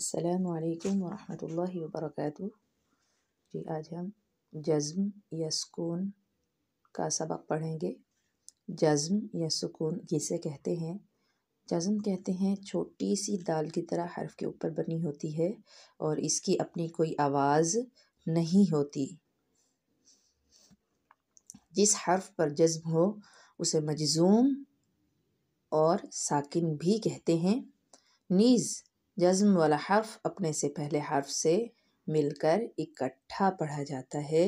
असलकम वरहमल वबरक जी आज हम जज्म या सुकून का सबक पढ़ेंगे जज्म या सुकून किसे कहते हैं जज्म कहते हैं छोटी सी दाल की तरह हर्फ के ऊपर बनी होती है और इसकी अपनी कोई आवाज़ नहीं होती जिस हर्फ पर जज्म हो उसे मजजूम और साकिन भी कहते हैं नीज़ جزم والا حرف اپنے سے پہلے حرف سے مل کر اکٹھا پڑھا جاتا ہے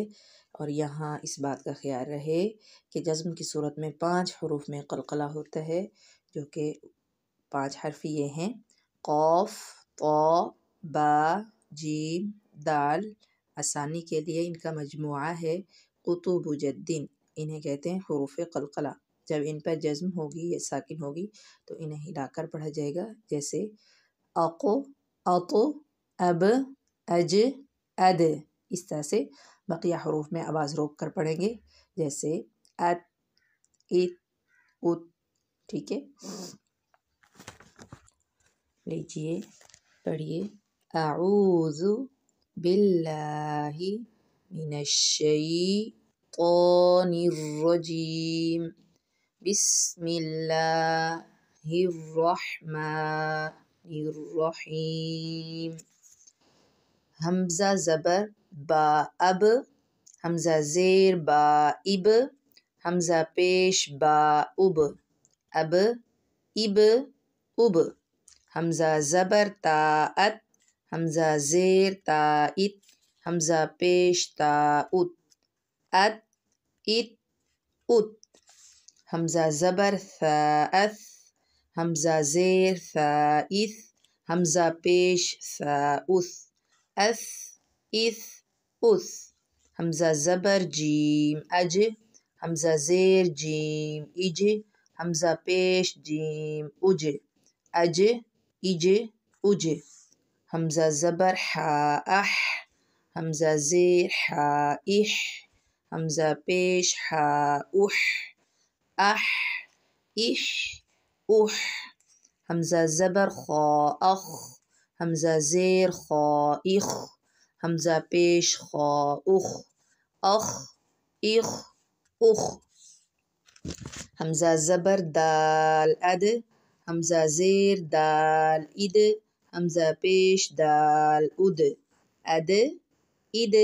اور یہاں اس بات کا خیال رہے کہ جزم کی صورت میں پانچ حروف میں قلقلہ ہوتا ہے جو کہ پانچ حرف یہ ہیں قوف تو با جیم دال آسانی کے لیے ان کا مجموعہ ہے قطب جدین انہیں کہتے ہیں حروف قلقلہ جب ان پر جزم ہوگی یا ساکن ہوگی تو انہیں ہلا کر پڑھا جائے گا جیسے أقو أطو أب अज अद इस तरह से बकिया हरूफ में आवाज़ रोक कर पढ़ेंगे जैसे अत इत उत ठीक है लीजिए पढ़िए अऊज़ बिल्लाहि मिनश्शैतानिर्रजीम बिस्मिल्लाहिर्रहमान الرحيم همزة زبر با أب همزة زير با إب همزة بيش با أب أب إب أب همزة زبر أت همزة زير إت همزة بيش تاؤت أت إت أت همزة زبر أث همزة زير ثا إث همزة بيش ثا أث أث إث أث همزة زبر جيم أجي همزة زير جيم إجي همزة بيش جيم أجي أجي إجي أجي همزة زبر حا أح همزة زير حا إح همزة بيش حا أح أح إح أوح همزة زبر خا أخ همزة زير خا إخ همزة بيش خا أخ أخ إخ أخ همزة زبر دال أد همزة زير دال إد همزة بيش دال أد أد إد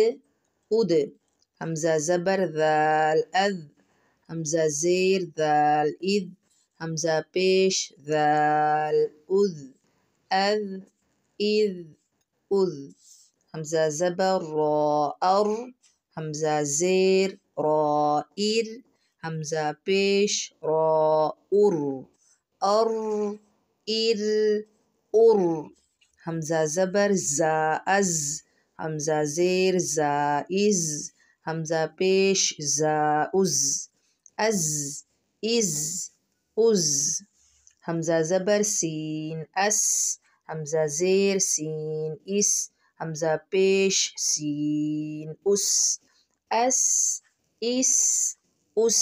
أد همزة زبر ذال أذ همزة زير ذال إذ همزة بيش ذال أذ أذ إذ أذ همزة زبر را أر همزة زير را إل همزة بيش را أر أر إل أر همزة زبر زا أز همزة زير زا إز همزة بيش زا أز أز إز أز همزة زبر سين أس همزة زير سين إس همزة بيش سين أس أس إس أس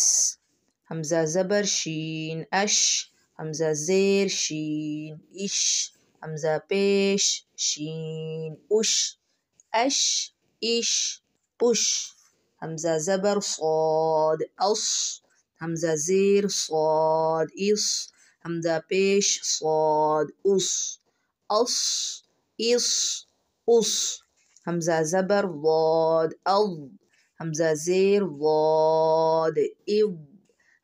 همزة زبر شين أش همزة زير شين إش همزة بيش شين أش أش إش أش همزة زبر صاد أص همزة زير صاد إص همزة بيش صاد أص أص إص أص همزة زبر ضاد أض همزة زير ضاد إض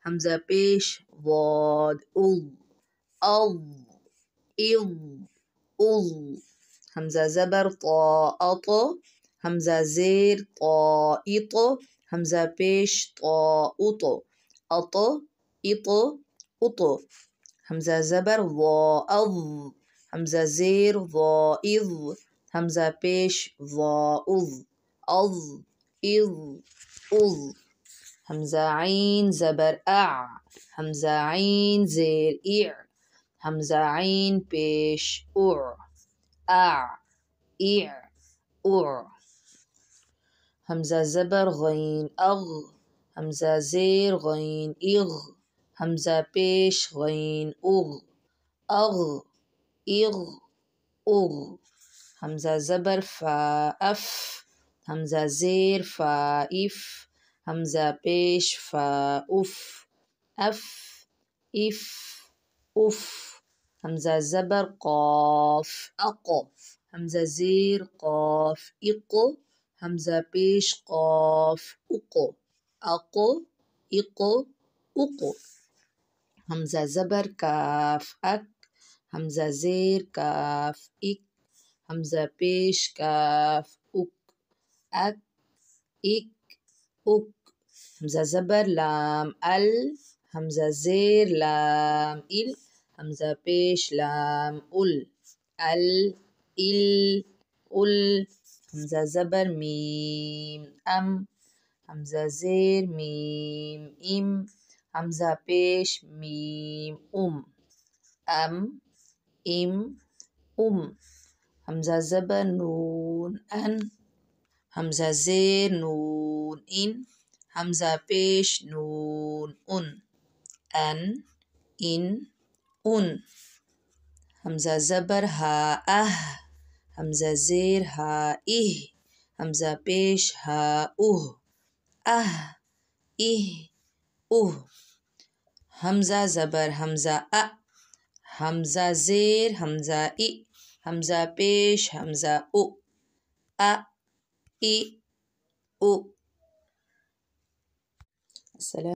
همزة بيش ضاد أض أض إض أض همزة زبر طاء همزة زير طائط همزة بيش طاؤط أط إط أط همزة زبر ظا أظ همزة زير ظا إظ همزة بيش ظا أظ أظ إظ أظ همزة عين زبر أع همزة عين زير إع همزة عين بيش أع أع إع أع همزة زبر غين أغ همزة زير غين إغ همزة بيش غين أغ أغ إغ أغ همزة زبر فا أف همزة زير فا إف همزة بيش فا أف أف إف أف همزة زبر قاف أقف همزة زير قاف إق همزة بيش قاف أقو أقو إقو أقو همزة زبر كاف أك همزة زير كاف إك همزة بيش كاف أك أك إك أك همزة زبر لام ال همزة زير لام إل همزة بيش لام أل ال إل أل همزة زبر ميم أم همزة زير ميم إم همزة بيش ميم أم أم إم أم همزة زبر نون أن همزة زير نون إن همزة بيش نون أن أن إن أن همزة زبر ها أه همزة زير ها إه همزة بيش ها أه आह इह उह हमज़ा ज़बर हमज़ा अ हमज़ा ज़ेर हमज़ा इ हमज़ा पेश हमज़ा उ अ इ उ